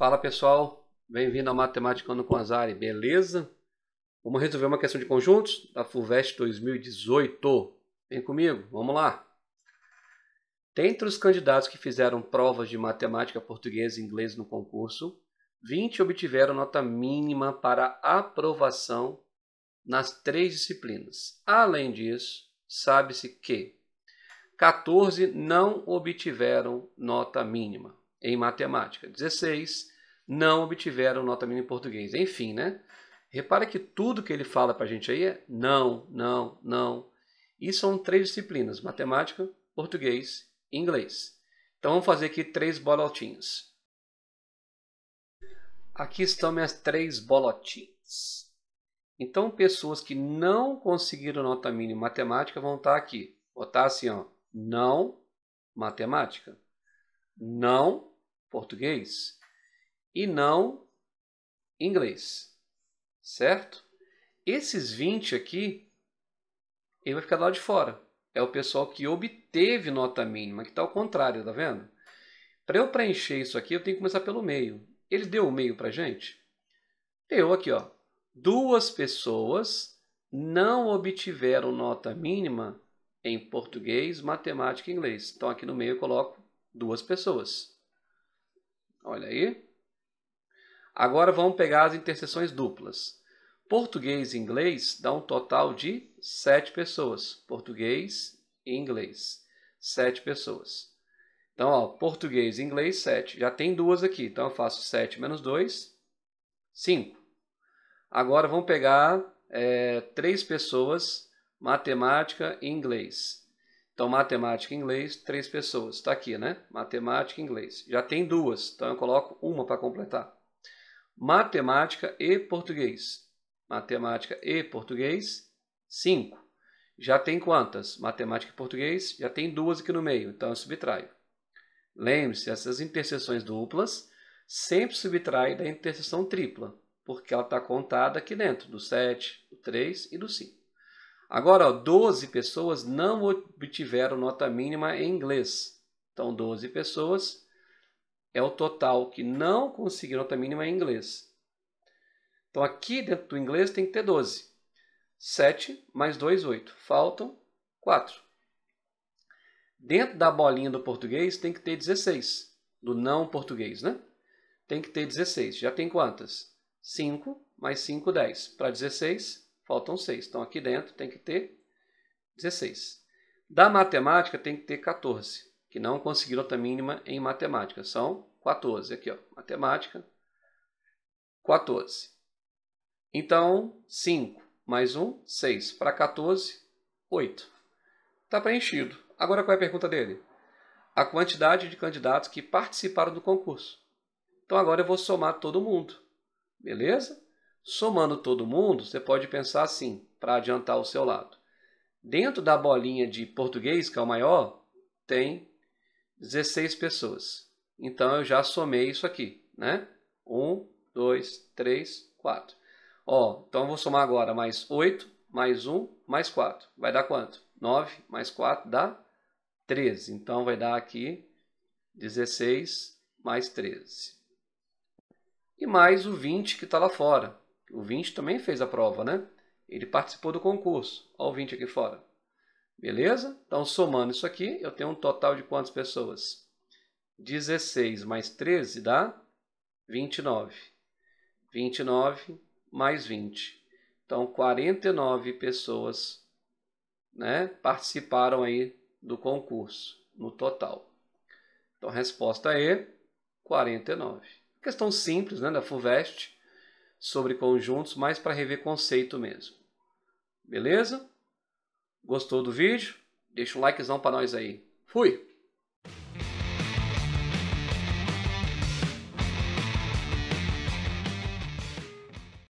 Fala pessoal, bem-vindo ao Matematicando com Azari, beleza? Vamos resolver uma questão de conjuntos da FUVEST 2018. Vem comigo, vamos lá. Dentre os candidatos que fizeram provas de matemática, português e inglês no concurso, 20 obtiveram nota mínima para aprovação nas três disciplinas. Além disso, sabe-se que 14 não obtiveram nota mínima em matemática, 16 não obtiveram nota mínima em português. Enfim, né? Repara que tudo que ele fala para a gente aí é não, não, não. E são três disciplinas, matemática, português e inglês. Então, vamos fazer aqui três bolotinhas. Aqui estão minhas três bolotinhas. Então, pessoas que não conseguiram nota mínima em matemática vão estar aqui. Botar assim, ó, não matemática, não português, e não inglês, certo? Esses 20 aqui, ele vai ficar do lado de fora. É o pessoal que obteve nota mínima, que está ao contrário, tá vendo? Para eu preencher isso aqui, eu tenho que começar pelo meio. Ele deu o meio para gente? Deu aqui, ó. Duas pessoas não obtiveram nota mínima em português, matemática e inglês. Então aqui no meio eu coloco duas pessoas. Olha aí. Agora vamos pegar as interseções duplas. Português e inglês dá um total de 7 pessoas. Português e inglês, 7 pessoas. Então, ó, português e inglês, 7. Já tem duas aqui, então eu faço 7 menos 2, 5. Agora vamos pegar é, três pessoas, matemática e inglês. Então, matemática e inglês, três pessoas. Está aqui, né? Matemática e inglês. Já tem duas, então eu coloco uma para completar matemática e português. Matemática e português, 5. Já tem quantas? Matemática e português, já tem duas aqui no meio, então eu subtraio. Lembre-se, essas interseções duplas sempre subtrai da interseção tripla, porque ela está contada aqui dentro, do 7, do 3 e do 5. Agora, ó, 12 pessoas não obtiveram nota mínima em inglês. Então, 12 pessoas é o total que não conseguiram nota mínima em inglês. Então aqui dentro do inglês tem que ter 12. 7 mais 2, 8. Faltam 4. Dentro da bolinha do português tem que ter 16. Do não português, né? Tem que ter 16. Já tem quantas? 5 mais 5, 10. Para 16, faltam 6. Então aqui dentro tem que ter 16. Da matemática tem que ter 14 que não conseguiram nota mínima em matemática. São 14. Aqui, ó, matemática, 14. Então, 5 mais 1, 6. Para 14, 8. Está preenchido. Agora, qual é a pergunta dele? A quantidade de candidatos que participaram do concurso. Então, agora eu vou somar todo mundo. Beleza? Somando todo mundo, você pode pensar assim, para adiantar o seu lado. Dentro da bolinha de português, que é o maior, tem 16 pessoas. Então eu já somei isso aqui, né? 1, 2, 3, 4. Ó, então eu vou somar agora mais 8, mais 1, mais 4. Vai dar quanto? 9 mais 4 dá 13. Então vai dar aqui 16 mais 13. E mais o 20 que está lá fora. O 20 também fez a prova, né? Ele participou do concurso. Olha o 20 aqui fora. Beleza? Então, somando isso aqui, eu tenho um total de quantas pessoas? 16 mais 13 dá 29. 29 mais 20. Então, 49 pessoas né, participaram aí do concurso, no total. Então, a resposta é 49. Questão simples né, da FUVEST sobre conjuntos, mas para rever conceito mesmo. Beleza? Gostou do vídeo? Deixa um likezão para nós aí. Fui!